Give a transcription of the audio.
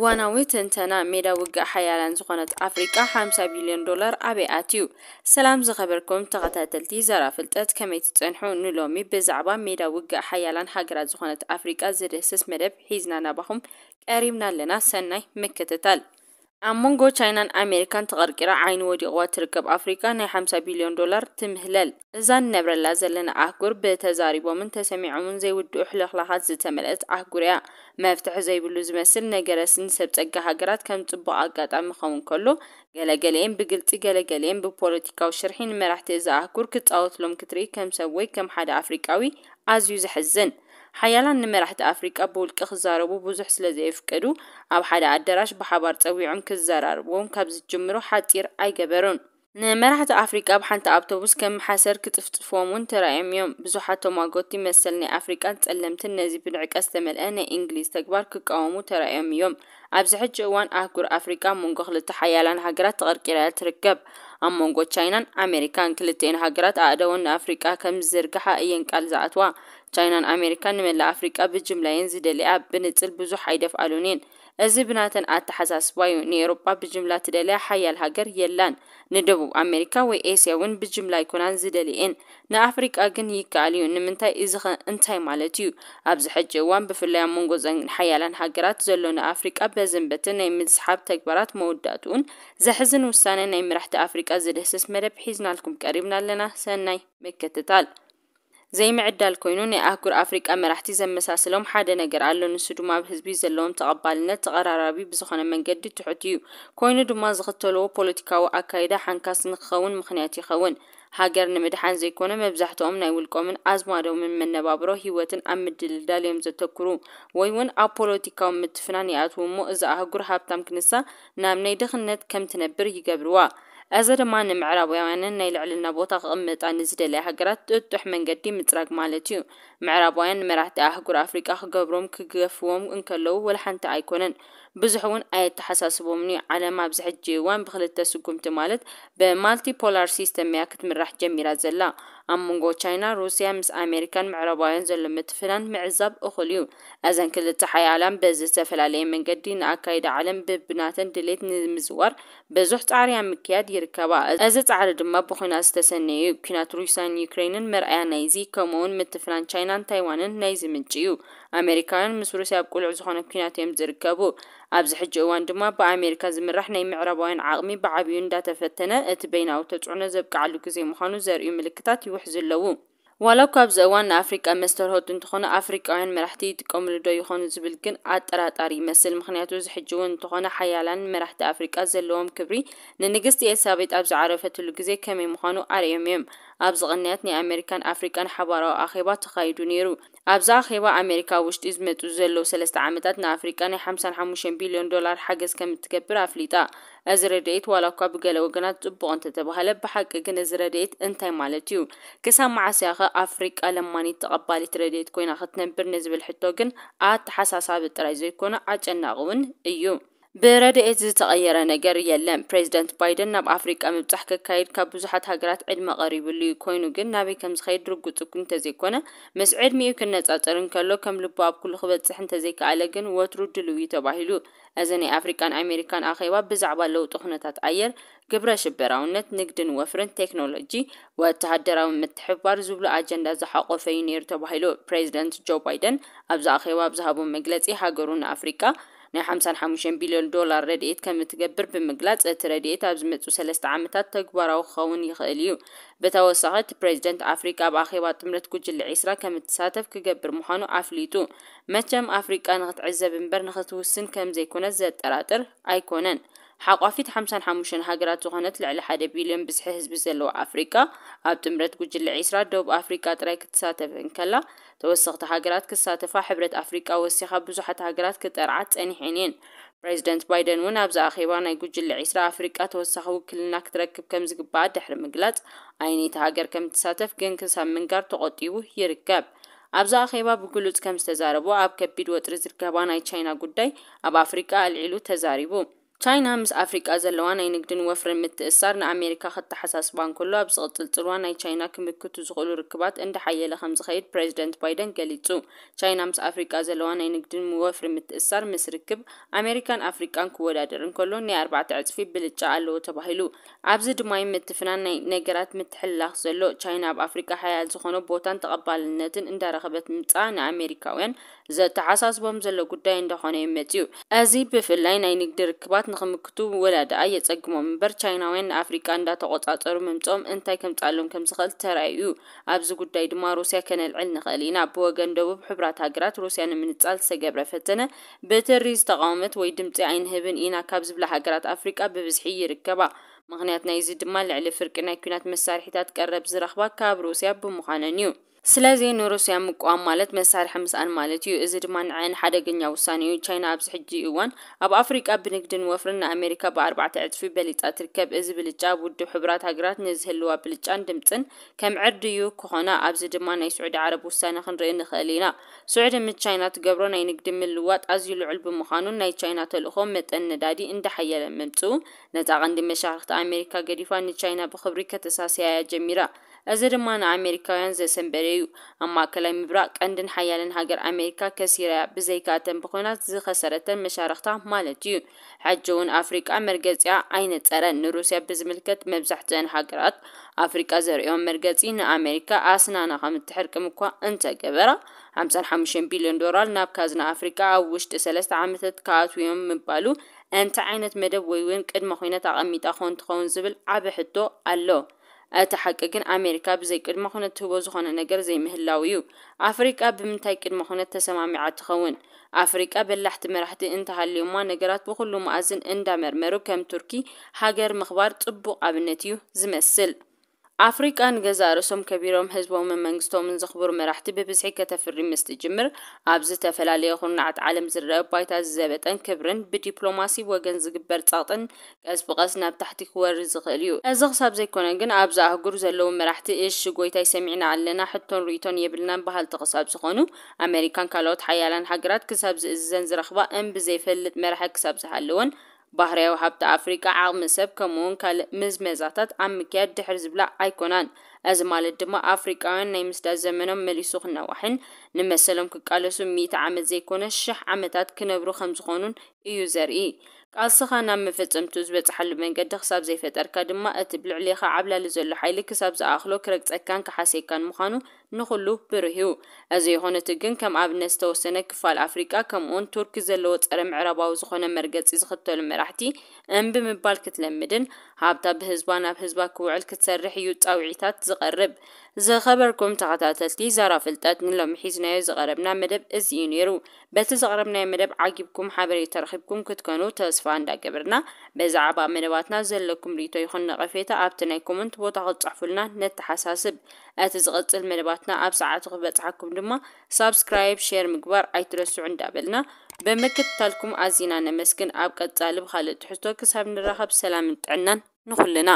ዋናዊ ትንተና ሜዳ ውግእ ሓያላን ዝኾነት ኣፍሪቃ 50 ቢልዮን ዶላር ኣበይ ኣትዩ ሰላም ዝኸበርኩም ተኸታተልቲ ዘራ ፍልጠት ከመይ ትፀንሑ ንሎሚ ብዛዕባ ሜዳ ውግእ ሓያላን ሃገራት ዝኾነት ኣፍሪቃ ዝድህስስ መደብ ሒዝና ናባኹም ቀሪብና ኣለና ሰናይ ምክትታል أمونجو چاينان أمريكان تغرقرا عين ودي غوا تركب أفريكا ناي 5 بليون دولار تمهلل إزان نبرلا زلنا أحقر بتزاريبو من تسميعو من زي ودو حلخلاحات زتملت أحقريا መፍትሒ ዘይብሉ ዝመስል ነገረስን ሰብ ፀጋ ሃገራት ከም ፅቡቅ ኣጋጣሚ ክኸውን ከሎ ገለገለአን ብግልፂ ገለገለአን ብፖለቲካዊ ሽርሒ ንመራሕቲ እዚ ኣህጉር ክፃወትሎም ክትርኢ ከም ሰብ ወይ ከም ሓደ ኣፍሪቃዊ ኣዝዩ ዘሕዝን ሓያላን ንመራሕቲ ኣፍሪቃ ብውልቂ ክዛረቡ ብዙሕ ስለ ዘየፍቀዱ ኣብ ሓደ ኣዳራሽ ብሓባር ፀዊዖም ክዘራርብዎም ካብ ዝጅምሮ ሓጢር ኣይገበሩን ንመራሕቲ ኣፍሪቃ ብሓንቲ ኣውቶቡስ ከም ሓሰር ክጥፍጥፍዎም እውን ተራእዮም እዮም ብዙሓት ተማጎቲ መሰል ናይ ኣፍሪቃን ጸለምትን ነዚ ብንዕቀት ዝተመልአ ናይ እንግሊዝ ተግባር ክቃወሙ ተራእዮም እዮም ኣብዚ ሕጂ እዋን ኣህጉር ኣፍሪቃ መንጎ ክልተ ሓያላን ሃገራት ተቐርቂራ ትርከብ ammoongoo chaayinaan ameerikaan kilitteen hagaraat aadawoon afriikaa kam zirgaha iyan qaalza'atwa chaayinaan ameerikaan nimela afriikaa bijimlaayeen zideli'a binitil ብዙ ሀይደፍ አሉኔን እዚ ብናተን ኣተሓሳስባ እዩ ንኤሮጳ ብጅምላ ትደልያ ሓያል ሃገር የላን ንደቡብ ኣሜሪካ ወይ ኤስያ እውን ብጅምላ ይኮናን ዝደሊአን ንኣፍሪቃ ግን ይከኣል እዩ ንምንታይ እዚ ኸ እንታይ ማለት እዩ ኣብዚ ሕጂ እዋን ብፍላይ ኣብ መንጎ ዘን ሓያላን ሃገራት ዘሎ ንኣፍሪቃ በዘንበትን ናይ ምዝሓብ ተግባራት መወዳእትኡን ዘሕዝን ውሳነ ናይ ምራሕቲ ኣፍሪቃ ዝደህስስ መደብ ሒዝናልኩም ቀሪብና ኣለና ሰናይ ምክትታል زي ما عدالكو إنوني أهجر أفريقيا مرحتي زم مساسلهم حدا نجر على نسو دما بحزبي زلهم تقبلنت قرارابي بزخنا من جد تحتيو كوين دما زغتلو بوليتيكاو أكايدا حنكاس نخون مخنياتي خون ሃገር ንምድሓን ዘይኮነ መብዛሕትኦም ናይ ውልቆምን ኣዝማዶምን መነባብሮ ሂወትን ኣብ ምድልዳል እዮም ዘተክሩ ወይ እውን ኣብ ፖለቲካዊ ምትፍናን ይኣትዉ እሞ እዚ ኣህጉር ሃብታም ክንሳ ናብ ናይ ድኽነት ከም ትነብር ይገብርዋ እዚ ድማ ንምዕራባውያንን ናይ ልዕልና ቦታ ክቕምጣ ንዝደለየ ሃገራት ጥጡሕ መንገዲ ምፅራግ ማለት እዩ ምዕራባውያን መራሕቲ ኣህጉር ኣፍሪቃ ክገብሮም ክገፍዎም እንከለዉ ወላሓንቲ ኣይኮነን ብዙሕ እውን ኣየተሓሳስቦምን እዩ ዓለም ኣብዚ ሕጂ እዋን ብክልተ ስጉምቲ ማለት ብማልቲ ፖላር ሲስተም እያ ክትምራሕ ጀሚራ ዘላ ኣብ መንጎ ቻይና ሩስያ ምስ ኣሜሪካን ምዕረባውያን ዘሎ ምትፍናን ምዕዛብ እኹል እዩ እዘን ክልተ ሓያላን በዚ ዝተፈላለየ መንገዲ ንኣካይዳ ዓለም ብብናተን ድሌት ንምዝዋር ብዙሕ ፃዕርያ ምክያድ ይርከባ እዚ ፃዕሪ ድማ ብኩናት ዝተሰነየ እዩ ኩናት ሩስያን ዩክሬንን መርኣያ ናይዚ ከምኡውን ምትፍናን ቻይናን ታይዋንን ናይዚ ምንጪ እዩ ኣሜሪካውያን ምስ ሩስያ ኣብ ቁልዕ ዝኾነ ኩናት እዮም ዝርከቡ ኣብዚ ሕጂ እዋን ድማ ብኣሜሪካ ዝምራሕ ናይ ምዕራባውያን ዓቕሚ ብዓብዩ እንዳተፈተነ እቲ በይናዊ ተፅዕኖ ዘብቃዓሉ ግዜ ምዃኑ ዘርእዩ ምልክታት ይውሕዝ ኣለዉ ዋላ እኳ ኣብዚ እዋን ንኣፍሪቃ መስተርህቱ እንትኾነ ኣፍሪቃውያን መራሕቲ ይጥቀምሉ ዶ ይኾኑ ዝብል ግን ኣጠራጣሪ ይመስል ምክንያቱ ዝሕጂ እውን እንትኾነ ሓያላን መራሕቲ ኣፍሪቃ ዘለዎም ክብሪ ንንግስቲ ኤልሳቤጥ ኣብ ዝዓረፈትሉ ግዜ ከመይ ምዃኑ ኣርእዮም እዮም ኣብዚ ቕንያት ናይ ኣሜሪካን ኣፍሪቃን ሓባራዊ ኣኼባ ተኻይዱ ነይሩ ኣብዛ ኼባ ኣሜሪካ ውሽጢ ዝመፁ ዘለዉ ሰለስተ ዓመታት ንኣፍሪቃ ናይ 55 ቢልዮን ዶላር ሓገዝ ከም እትገብር ኣፍሊጣ እዚ ረድኤት ዋላ እኳ ብገለ ወገናት ፅቡቅ እንተተባሃለ ብሓቂ ግን እዚ ረድኤት እንታይ ማለት እዩ ክሳብ መዓስያ ኸ ኣፍሪቃ ለማኒት ተቐባሊት ረድኤት ኮይና ክትነብር ንዝብል ሕቶ ግን ኣተሓሳሳቢ ጥራይ ዘይኮነ ኣጨናቂ እውን እዩ ብረድኤት ዝተቐየረ ነገር የለን ፕሬዚደንት ባይደን ናብ ኣፍሪቃ ምብፃሕ ክካየድ ካብ ብዙሓት ሃገራት ዕድመ ቀሪብሉ እዩ ኮይኑ ግን ናበይ ከም ዝኸይድ ርጉፅ እኩ እንተዘይኮነ ምስ ዕድሚኡ ክነፃፀር እንከሎ ከም ልቦ ኣብ ኩሉ ክበፅሕ እንተዘይከኣለ ግን ወትሩ ድልውዩ ተባሂሉ እዚ ናይ ኣፍሪቃን ኣሜሪካን ኣኼባ ብዛዕባ ለውጢ ኩነታት ኣየር ግብረ ሽበራውነት ንግድን ወፍርን ቴክኖሎጂ ወተሃደራዊ ምትሕባር ዝብሉ ኣጀንዳ ዝሓቆፈ እዩ ነይሩ ተባሂሉ ፕሬዚደንት ጆ ባይደን ኣብዚ ኣኼባ ብዝሃቦ መግለፂ ሃገሩ ንኣፍሪቃ ናይ 55 ቢልዮን ዶላር ረድኤት ከም እትገብር ብምግላጽ እቲ ረድኤት ኣብ ዝመፁ ሰለስተ ዓመታት ተግባራዊ ክኸውን ይኽእል እዩ ብተወሳኺ እቲ ፕሬዚደንት ኣፍሪቃ ኣብ ኣኼባ ጥምረት ጉጅለ ዒስራ ከም እትሳተፍ ክገብር ምዃኑ ኣፍሊጡ መቸም ኣፍሪቃ ንኽትዕዘብ እምበር ንኽትውስን ከም ዘይኮነት ዘጠራጥር ኣይኮነን ሓቋፊት 55 ሃገራት ዝኾነት ልዕሊ 1 ቢልዮን ብዝሒ ህዝቢ ዘለዎ ኣፍሪካ ኣብ ጥምረት ጉጅለ ዒስራ ደቡብ ኣፍሪካ ጥራይ ክትሳተፍን ከላ ተወሰኽቲ ሃገራት ክሳተፋ ሕብረት ኣፍሪካ ወሲኻ ብዙሓት ሃገራት ክጠርዓት ፀኒሐን እየን ፕሬዚደንት ባይደን እውን ኣብዚ ኣኼባ ናይ ጉጅለ ዒስራ ኣፍሪቃ ተወሳኺ ውክልና ክትረክብ ከም ዝግባአ ድሕሪ ምግላጽ ዓይነት ሃገር ከም ትሳተፍ ግን ክሳብ ምንጋር ተቆጢቡ ይርከብ ኣብዚ ኣኼባ ብግሉፅ ከም ዝተዛረቦ ኣብ ከቢድ ወጥሪ ዝርከባ ናይ ቻይና ጉዳይ ኣብ ኣፍሪቃ ኣልዒሉ ተዛሪቡ ቻይና ምስ ኣፍሪቃ ዘለዋ ናይ ንግድን ወፍርን ምትእሳር ንኣሜሪካ ክተሓሳስባ እንከሎ ኣብ ዝቕፅል ፅልዋ ናይ ቻይና ክምክቱ ዝኽእሉ ርክባት እንዳሓየለ ከም ዝኸይድ ፕሬዚደንት ባይደን ገሊጹ ቻይና ምስ ኣፍሪቃ ዘለዋ ናይ ንግድን ወፍሪ ምትእሳር ምስ ርክብ ኣሜሪካን ኣፍሪቃን ክወዳደር እንከሎ ናይ ኣርባዕተ ዕፅፊ ብልጫ ኣለዎ ተባሂሉ ኣብዚ ድማይ ምትፍናን ናይ ነገራት ምትሕልላኽ ዘሎ ቻይና ኣብ ኣፍሪቃ ሓያል ዝኾነ ቦታን ተቐባልነትን እንዳረኸበት ምምፃ ንኣሜሪካውያን ዘተሓሳስቦም ዘሎ ጉዳይ እንደኾነ ይመፅ እዩ እዚ ብፍላይ ናይ ንግዲ ርክባት ንክምክቱ ወላድኣ የፀግሞም እምበር ቻይናውያን ንኣፍሪቃ እንዳተቆፃፀሩ ምምፅኦም እንታይ ከምፃሎም ከም ዝኽእል ተራእዩ እዩ ኣብዚ ጉዳይ ድማ ሩስያ ከነልዕል ንኽእል ኢና ብወገን ደቡብ ሕብራት ሃገራት ሩስያ ንምንፃል ዝተገብረ ፈተነ ብትሪ ዝተቃወመት ወይ ድምፂ ኣይንህብን ኢና ካብ ዝብላ ሃገራት ኣፍሪቃ ብብዝሒ ይርከባ ምክንያት ናይዚ ድማ ልዕሊ ፍርቂ ናይ ኩናት መሳርሒታት ቀረብ ዝረኽባ ካብ ሩስያ ብምዃነን እዩ ስለዚ ንሩስያ ምቋም ማለት መሳርሒ ምስኣን ማለት እዩ እዚ ድማ ንዓይን ሓደገኛ ውሳኒ እዩ ቻይና ኣብዚ ሕጂ እዋን ኣብ ኣፍሪቃ ብንግድን ወፍርን ንኣሜሪካ ብኣርባዕተ ዕፅፊ በሊፃ ትርከብ እዚ ብልጫ ውድብ ሕቡራት ሃገራት ንዝህልዋ ብልጫን ድምፅን ከም ዕድዩ ክኾና ኣብዚ ድማ ናይ ስዑድ ዓረብ ውሳኒ ክንርኢ ንኽእል ኢና ስዑድ ምስ ቻይና ትገብሮ ናይ ንግዲ ምልዋጥ ኣዝዩ ልዑል ብምዃኑን ናይ ቻይና ተልእኮ መጠን ነዳዲ እንዳሓየለ ምምፅኡ ነፃ ቀንዲ መሻርክቲ ኣሜሪካ ገዲፋ ንቻይና ብክብሪ ከተሳስያያ ጀሚራ እዚ ድማ ንኣሜሪካውያን ዘሰንበረ እዩ ኣብ ማእከላይ ምብራቅ ቀንድን ሓያልን ሃገር ኣሜሪካ ከሲርያ ብዘይካተን ብኾናት ዝኸሰረተን መሻርክታ ማለት እዩ ሕጂ እውን ኣፍሪቃ መርገፂያ ኣይነፀረን ንሩስያ ብዝምልከት መብዛሕትአን ሃገራት ኣፍሪቃ ዘርእዮም መርገፂ ንኣሜሪካ ኣስናና ከም እትሕርቅም እኳ እንተገበራ 55 ቢልዮን ዶላር ናብ ካዝና ኣፍሪካ ኣብ ውሽጢ ሰለስተ ዓመታት ካኣትዮም ምባሉ እንታይ ዓይነት መደብ ወይ እውን ቅድመ ኩነት ኣቐሚጣ ክኸውን ትኸውን ዝብል ዓብ ሕቶ ኣሎ ኣተሓቀግን ኣሜሪካ ብዘይ ቅድመ ኩነት ትህቦ ዝኾነ ነገር ዘይምህላው እዩ ኣፍሪቃ ብምንታይ ቅድመ ኩነት ተሰማሚዓ ትኸውን ኣፍሪቃ በላሕቲ መራሕቲ እንተሃልዮማ ነገራት ብኩሉ መኣዝን እንዳመርመሩ ከም ቱርኪ ሃገር ምኽባር ጽቡቕ ኣብነት እዩ ዝመስል ኣፍሪቃ ንገዛ ርእሶም ከቢሮም ህዝቦምን መንግስቶምን ዘኽብሩ መራሕቲ ብብዝሒ ከተፍሪ ምስ ትጅምር ኣብ ዝተፈላለየ ኩርናዓት ዓለም ዝረአ ባይታ ዝዘበጠን ክብርን ብዲፕሎማሲ ወገን ዝግበር ጻቕጥን ቀስ ብቐስ ናብ ታሕቲ ክወሪ ዝኽእል እዩ እዚ ክሳብ ዘይኮነ ግን ኣብዚ ኣህጉር ዘለዉ መራሕቲ እሺ ጎይታይ ሰሚዕና ኣለና ሕቶን ርእቶን የብልናን ባህልቲ ክሳብ ዝኾኑ ኣሜሪካን ካልኦት ሓያላን ሃገራት ክሳብ ዝእዝዘን ዝረኽባ እምቢ ዘይፈልጥ መራሒ ክሳብ ዝሃለወን ባህርያዊ ሃብቲ ኣፍሪቃ ዓቕሚ ሰብ ከምኡውን ካልእ ምዝመዛታት ኣብ ምክያድ ድሕር ዝብላ ኣይኮናን እዚ ማለት ድማ ኣፍሪቃውያን ናይ ምስዳት ዘመኖም መሊሱ ክነዋሕን ንመሰሎም ክቃለሱ ሚእቲ ዓመት ዘይኮነ ሽሕ ዓመታት ክነብሩ ከም ዝኾኑን እዩ ዘርኢ ቃልስኻ ናብ መፈፀምቱ ዝበፅሓሉ መንገዲ ክሳብ ዘይፈጠርካ ድማ እቲ ብልዕሊኻ ዓብላሊ ዘሎ ሓይሊ ክሳብ ዝኣኽሎ ክረግፀካን ክሓሰይካን ምዃኑ نخلو برهيو ازي هون تگن كم اب نستوسن كفال افريكا كم اون ترك زلوت ارم عرباو زخونه مرگز زختل مرحتي ام بمبال كتلمدن هابتا بهزبان اب هزبا كوعل كتسرح يو طاوعيتات زقرب زخبركم تعتاتلتي زرا فلتات نلو محيزنا زقربنا مدب ازي نيرو بس زقربنا مدب عاجبكم حبري ترخبكم كتكونو تسفا اندا كبرنا بزعبا منواتنا زلكم ريتو يخن قفيتا اب تناي كومنت بوتا غتصحفلنا نت حساسب اتزغطل مدب መደባትና ኣብ ሰዓቱ ክበፅሓኩም ድማ ሳብስክራይብ ሼር ምግባር ኣይትረስዑ እንዳበልና ብምክትታልኩም ኣዝና ነመስግን ኣብ ቀፃሊ ብካልእ ትሕዝቶ ክሳብ ንራኸብ ሰላምን ጥዕናን ንኹልና